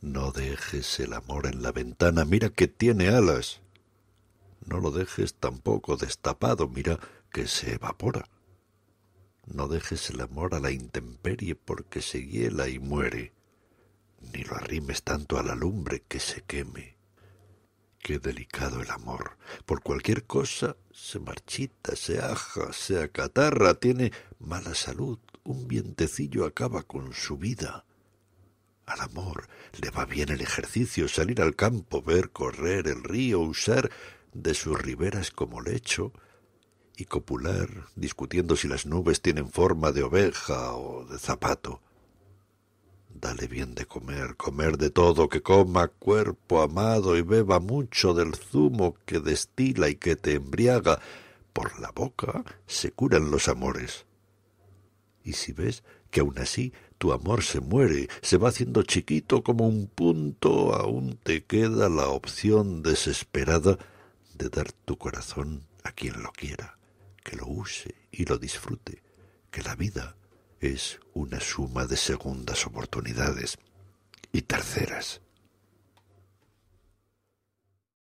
No dejes el amor en la ventana, mira que tiene alas. No lo dejes tampoco destapado, mira que se evapora. No dejes el amor a la intemperie porque se hiela y muere, ni lo arrimes tanto a la lumbre que se queme. Qué delicado el amor. Por cualquier cosa se marchita, se aja, se acatarra, tiene mala salud, un vientecillo acaba con su vida. Al amor le va bien el ejercicio, salir al campo, ver correr el río, usar de sus riberas como lecho y copular discutiendo si las nubes tienen forma de oveja o de zapato. Dale bien de comer, comer de todo, que coma cuerpo amado y beba mucho del zumo que destila y que te embriaga. Por la boca se curan los amores. Y si ves que aun así tu amor se muere, se va haciendo chiquito como un punto, aún te queda la opción desesperada de dar tu corazón a quien lo quiera, que lo use y lo disfrute, que la vida es una suma de segundas oportunidades y terceras.